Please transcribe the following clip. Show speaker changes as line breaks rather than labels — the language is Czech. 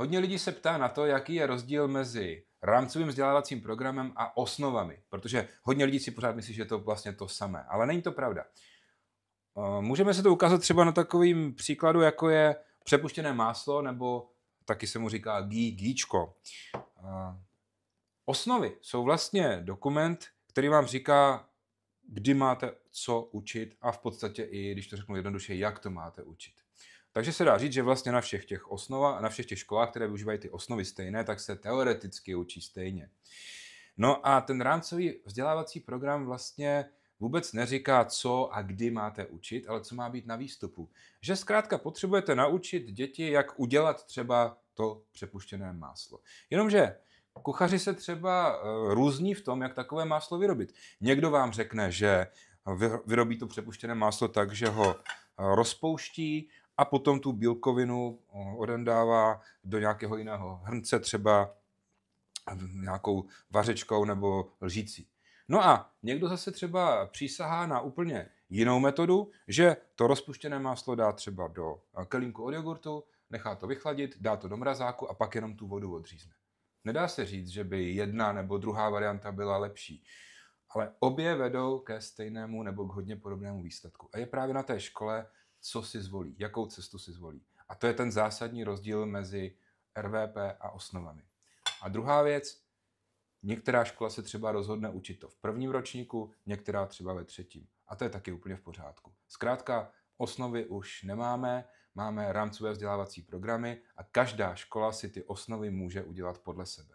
Hodně lidí se ptá na to, jaký je rozdíl mezi rámcovým vzdělávacím programem a osnovami, protože hodně lidí si pořád myslí, že je to vlastně to samé, ale není to pravda. Eh, můžeme se to ukázat třeba na takovým příkladu, jako je přepuštěné máslo, nebo taky se mu říká gí, gíčko. Eh, osnovy jsou vlastně dokument, který vám říká, kdy máte co učit a v podstatě i, když to řeknu jednoduše, jak to máte učit. Takže se dá říct, že vlastně na všech těch osnova, na všech těch školách, které využívají ty osnovy stejné, tak se teoreticky učí stejně. No a ten rámcový vzdělávací program vlastně vůbec neříká, co a kdy máte učit, ale co má být na výstupu. Že zkrátka potřebujete naučit děti, jak udělat třeba to přepuštěné máslo. Jenomže kuchaři se třeba eh, různí v tom, jak takové máslo vyrobit. Někdo vám řekne, že vyrobí to přepuštěné máslo tak, že ho eh, rozpouští a potom tu bílkovinu eh, odendává do nějakého jiného hrnce, třeba eh, nějakou vařečkou nebo lžící. No a někdo zase třeba přísahá na úplně jinou metodu, že to rozpuštěné máslo dá třeba do eh, kelímku od jogurtu, nechá to vychladit, dá to do mrazáku a pak jenom tu vodu odřízne. Nedá se říct, že by jedna nebo druhá varianta byla lepší, ale obě vedou ke stejnému nebo k hodně podobnému výsledku. A je právě na té škole, co si zvolí, jakou cestu si zvolí. A to je ten zásadní rozdíl mezi RVP a osnovami. A druhá věc, některá škola se třeba rozhodne učit to v prvním ročníku, některá třeba ve třetím. A to je taky úplně v pořádku. Zkrátka, osnovy už nemáme, máme rámcové vzdělávací programy a každá škola si ty osnovy může udělat podle sebe.